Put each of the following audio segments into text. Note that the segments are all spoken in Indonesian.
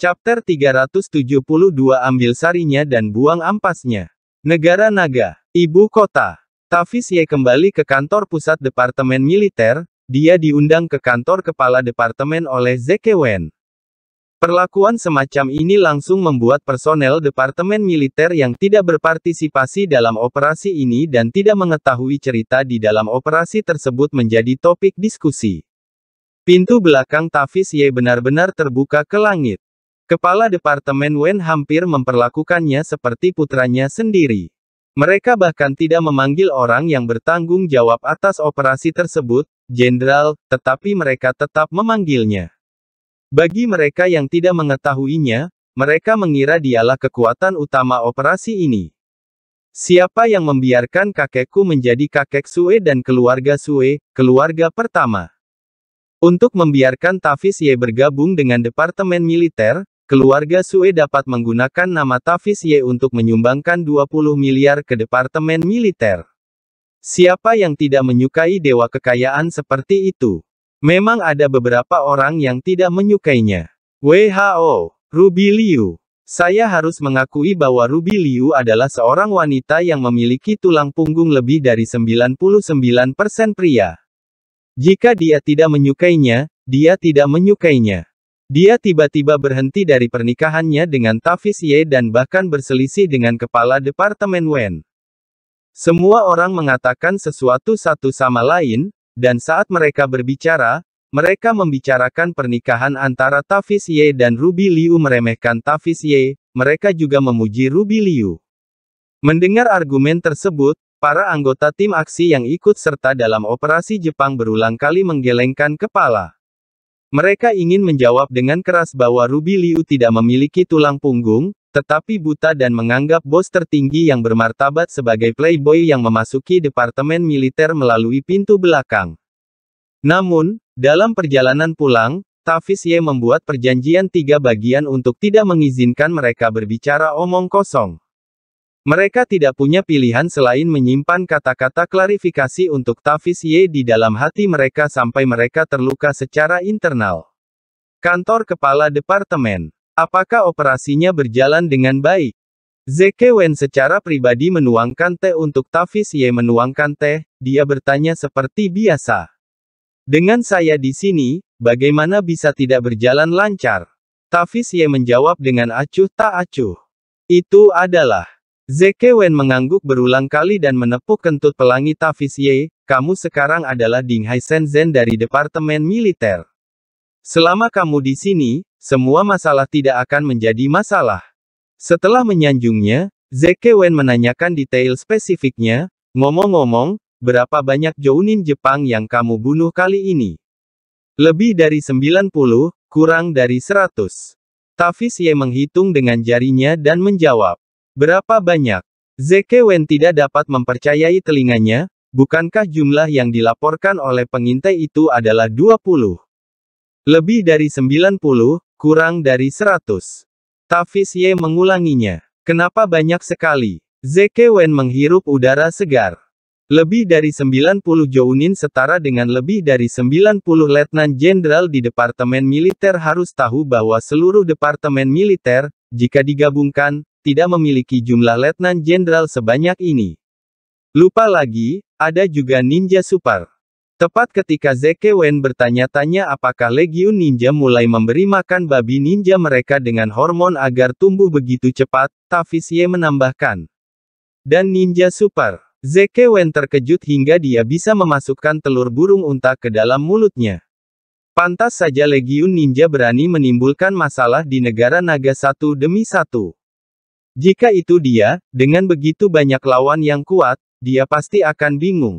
Chapter 372 Ambil sarinya dan buang ampasnya. Negara Naga. Ibu kota. Tafis Ye kembali ke kantor pusat Departemen Militer, dia diundang ke kantor kepala departemen oleh Wen. Perlakuan semacam ini langsung membuat personel Departemen Militer yang tidak berpartisipasi dalam operasi ini dan tidak mengetahui cerita di dalam operasi tersebut menjadi topik diskusi. Pintu belakang Tafis Ye benar-benar terbuka ke langit. Kepala Departemen Wen hampir memperlakukannya seperti putranya sendiri. Mereka bahkan tidak memanggil orang yang bertanggung jawab atas operasi tersebut, jenderal, tetapi mereka tetap memanggilnya. Bagi mereka yang tidak mengetahuinya, mereka mengira dialah kekuatan utama operasi ini. Siapa yang membiarkan kakekku menjadi kakek Sue dan keluarga Sue, keluarga pertama? Untuk membiarkan Tafis Ye bergabung dengan Departemen Militer, keluarga Sue dapat menggunakan nama Tavis Y untuk menyumbangkan 20 miliar ke Departemen Militer. Siapa yang tidak menyukai dewa kekayaan seperti itu? Memang ada beberapa orang yang tidak menyukainya. WHO, Ruby Liu. Saya harus mengakui bahwa Ruby Liu adalah seorang wanita yang memiliki tulang punggung lebih dari 99% pria. Jika dia tidak menyukainya, dia tidak menyukainya. Dia tiba-tiba berhenti dari pernikahannya dengan Tafis Ye dan bahkan berselisih dengan kepala Departemen Wen. Semua orang mengatakan sesuatu satu sama lain, dan saat mereka berbicara, mereka membicarakan pernikahan antara Tafis Ye dan Ruby Liu meremehkan Tafis Ye, mereka juga memuji Ruby Liu. Mendengar argumen tersebut, para anggota tim aksi yang ikut serta dalam operasi Jepang berulang kali menggelengkan kepala. Mereka ingin menjawab dengan keras bahwa Ruby Liu tidak memiliki tulang punggung, tetapi buta dan menganggap bos tertinggi yang bermartabat sebagai playboy yang memasuki departemen militer melalui pintu belakang. Namun, dalam perjalanan pulang, Tafis Ye membuat perjanjian tiga bagian untuk tidak mengizinkan mereka berbicara omong kosong. Mereka tidak punya pilihan selain menyimpan kata-kata klarifikasi untuk Tafis Ye di dalam hati mereka sampai mereka terluka secara internal. Kantor Kepala Departemen. Apakah operasinya berjalan dengan baik? Wen secara pribadi menuangkan teh untuk Tafis Ye menuangkan teh, dia bertanya seperti biasa. Dengan saya di sini, bagaimana bisa tidak berjalan lancar? Tafis Ye menjawab dengan acuh tak acuh. Itu adalah Zekewen mengangguk berulang kali dan menepuk kentut pelangi Ye, kamu sekarang adalah Ding Hai Shenzhen dari Departemen Militer. Selama kamu di sini, semua masalah tidak akan menjadi masalah. Setelah menyanjungnya, Zekewen menanyakan detail spesifiknya, ngomong-ngomong, berapa banyak jounin Jepang yang kamu bunuh kali ini? Lebih dari 90, kurang dari 100. Tafis Ye menghitung dengan jarinya dan menjawab. Berapa banyak? Wen tidak dapat mempercayai telinganya, bukankah jumlah yang dilaporkan oleh pengintai itu adalah 20? Lebih dari 90, kurang dari 100. Tafis Ye mengulanginya. Kenapa banyak sekali? Wen menghirup udara segar. Lebih dari 90 Jounin setara dengan lebih dari 90 letnan jenderal di Departemen Militer harus tahu bahwa seluruh Departemen Militer, jika digabungkan, tidak memiliki jumlah letnan jenderal sebanyak ini. Lupa lagi, ada juga ninja super. Tepat ketika Zeke Wen bertanya-tanya apakah Legiun Ninja mulai memberi makan babi ninja mereka dengan hormon agar tumbuh begitu cepat, Tafis Ye menambahkan. Dan Ninja Super, Zeke Wen terkejut hingga dia bisa memasukkan telur burung unta ke dalam mulutnya. Pantas saja Legiun Ninja berani menimbulkan masalah di negara naga satu demi satu. Jika itu dia, dengan begitu banyak lawan yang kuat, dia pasti akan bingung.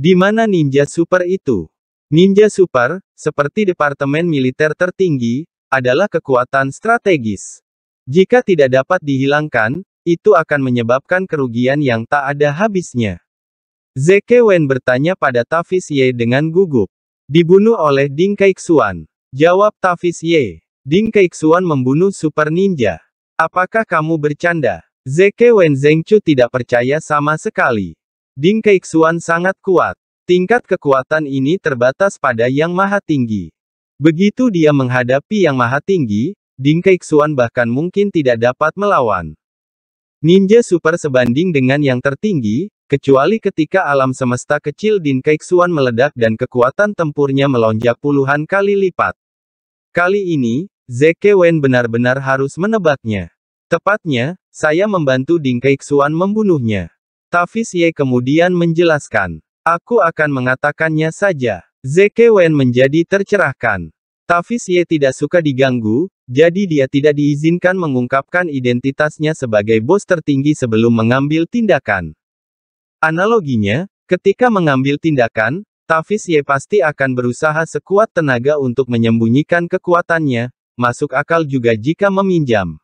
Di mana ninja super itu? Ninja super, seperti departemen militer tertinggi, adalah kekuatan strategis. Jika tidak dapat dihilangkan, itu akan menyebabkan kerugian yang tak ada habisnya. Zeke Wen bertanya pada Tafis Ye dengan gugup. Dibunuh oleh Ding Kaixuan. Jawab Tafis Ye. Ding Kaixuan membunuh super ninja. Apakah kamu bercanda? Zeke Zengchu tidak percaya sama sekali. Ding Keixuan sangat kuat. Tingkat kekuatan ini terbatas pada Yang Maha Tinggi. Begitu dia menghadapi Yang Maha Tinggi, Ding Keixuan bahkan mungkin tidak dapat melawan. Ninja super sebanding dengan yang tertinggi, kecuali ketika alam semesta kecil Din Keixuan meledak dan kekuatan tempurnya melonjak puluhan kali lipat. Kali ini, Wen benar-benar harus menebaknya. Tepatnya, saya membantu Ding Keixuan membunuhnya. Tafis Ye kemudian menjelaskan. Aku akan mengatakannya saja. Wen menjadi tercerahkan. Tafis Ye tidak suka diganggu, jadi dia tidak diizinkan mengungkapkan identitasnya sebagai bos tertinggi sebelum mengambil tindakan. Analoginya, ketika mengambil tindakan, Tafis Ye pasti akan berusaha sekuat tenaga untuk menyembunyikan kekuatannya, masuk akal juga jika meminjam.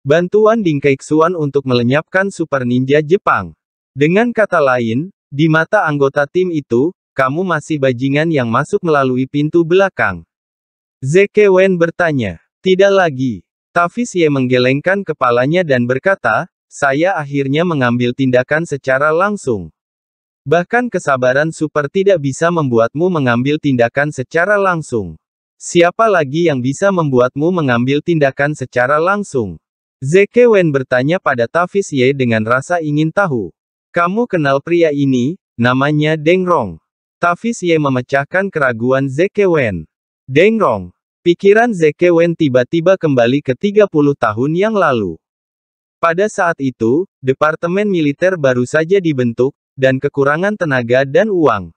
Bantuan Ding Dingkeixuan untuk melenyapkan Super Ninja Jepang. Dengan kata lain, di mata anggota tim itu, kamu masih bajingan yang masuk melalui pintu belakang. Zeke Wen bertanya, tidak lagi. Tafis Ye menggelengkan kepalanya dan berkata, saya akhirnya mengambil tindakan secara langsung. Bahkan kesabaran super tidak bisa membuatmu mengambil tindakan secara langsung. Siapa lagi yang bisa membuatmu mengambil tindakan secara langsung? Zeke Wen bertanya pada Tafis Ye dengan rasa ingin tahu. Kamu kenal pria ini, namanya Deng Rong. Tafis Ye memecahkan keraguan Zeke Wen. Deng Rong. Pikiran Zeke Wen tiba-tiba kembali ke 30 tahun yang lalu. Pada saat itu, Departemen Militer baru saja dibentuk, dan kekurangan tenaga dan uang.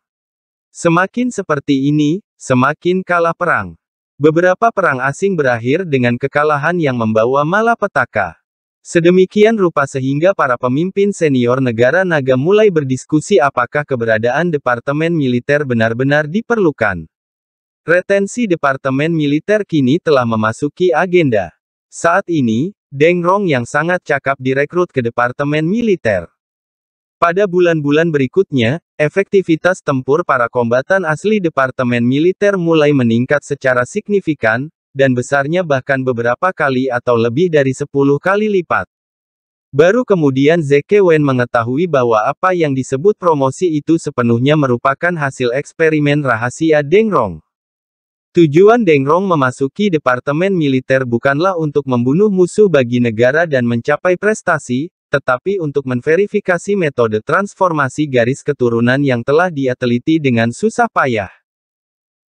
Semakin seperti ini, Semakin kalah perang. Beberapa perang asing berakhir dengan kekalahan yang membawa malapetaka. Sedemikian rupa sehingga para pemimpin senior negara naga mulai berdiskusi apakah keberadaan Departemen Militer benar-benar diperlukan. Retensi Departemen Militer kini telah memasuki agenda. Saat ini, Deng Rong yang sangat cakap direkrut ke Departemen Militer. Pada bulan-bulan berikutnya, efektivitas tempur para kombatan asli Departemen Militer mulai meningkat secara signifikan, dan besarnya bahkan beberapa kali atau lebih dari 10 kali lipat. Baru kemudian Wen mengetahui bahwa apa yang disebut promosi itu sepenuhnya merupakan hasil eksperimen rahasia Dengrong. Tujuan Dengrong memasuki Departemen Militer bukanlah untuk membunuh musuh bagi negara dan mencapai prestasi, tetapi untuk menverifikasi metode transformasi garis keturunan yang telah dia teliti dengan susah payah.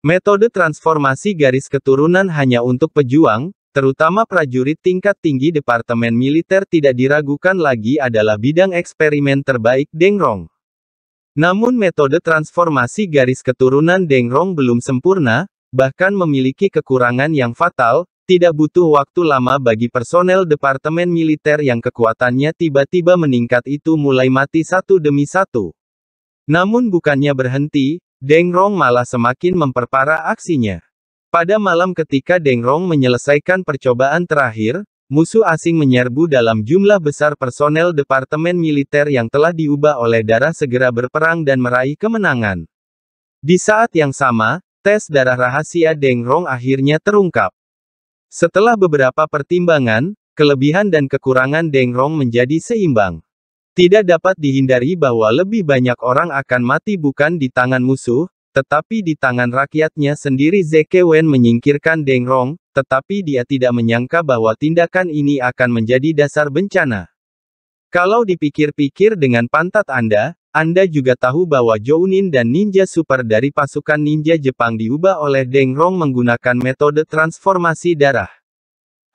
Metode transformasi garis keturunan hanya untuk pejuang, terutama prajurit tingkat tinggi Departemen Militer tidak diragukan lagi adalah bidang eksperimen terbaik Deng Rong. Namun metode transformasi garis keturunan Deng Rong belum sempurna, bahkan memiliki kekurangan yang fatal, tidak butuh waktu lama bagi personel Departemen Militer yang kekuatannya tiba-tiba meningkat itu mulai mati satu demi satu. Namun bukannya berhenti, Deng Rong malah semakin memperparah aksinya. Pada malam ketika Deng Rong menyelesaikan percobaan terakhir, musuh asing menyerbu dalam jumlah besar personel Departemen Militer yang telah diubah oleh darah segera berperang dan meraih kemenangan. Di saat yang sama, tes darah rahasia Deng Rong akhirnya terungkap. Setelah beberapa pertimbangan, kelebihan dan kekurangan Deng Rong menjadi seimbang. Tidak dapat dihindari bahwa lebih banyak orang akan mati bukan di tangan musuh, tetapi di tangan rakyatnya sendiri Zeke Wen menyingkirkan Deng Rong, tetapi dia tidak menyangka bahwa tindakan ini akan menjadi dasar bencana. Kalau dipikir-pikir dengan pantat Anda, anda juga tahu bahwa Jounin dan ninja super dari pasukan ninja Jepang diubah oleh Deng Rong menggunakan metode transformasi darah.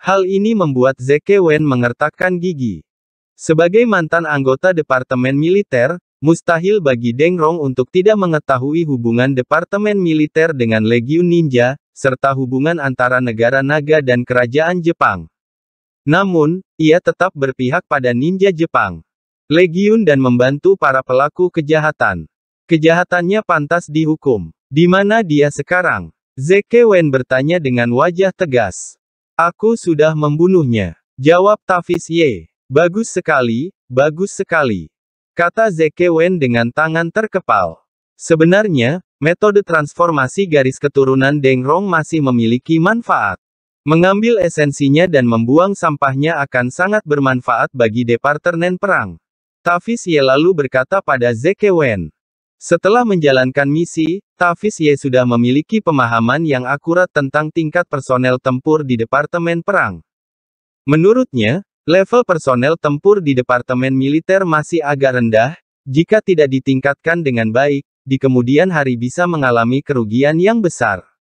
Hal ini membuat Zeke Wen mengertakkan gigi. Sebagai mantan anggota Departemen Militer, mustahil bagi Deng Rong untuk tidak mengetahui hubungan Departemen Militer dengan Legiun Ninja, serta hubungan antara negara naga dan kerajaan Jepang. Namun, ia tetap berpihak pada ninja Jepang legiun dan membantu para pelaku kejahatan. Kejahatannya pantas dihukum. Di mana dia sekarang? Zeke Wen bertanya dengan wajah tegas. Aku sudah membunuhnya. Jawab Tafis Ye. Bagus sekali, bagus sekali. Kata Zeke Wen dengan tangan terkepal. Sebenarnya, metode transformasi garis keturunan Deng Rong masih memiliki manfaat. Mengambil esensinya dan membuang sampahnya akan sangat bermanfaat bagi Departemen Perang. Tafis Ye lalu berkata pada Zekewen. Setelah menjalankan misi, Tafis Ye sudah memiliki pemahaman yang akurat tentang tingkat personel tempur di Departemen Perang. Menurutnya, level personel tempur di Departemen Militer masih agak rendah, jika tidak ditingkatkan dengan baik, di kemudian hari bisa mengalami kerugian yang besar.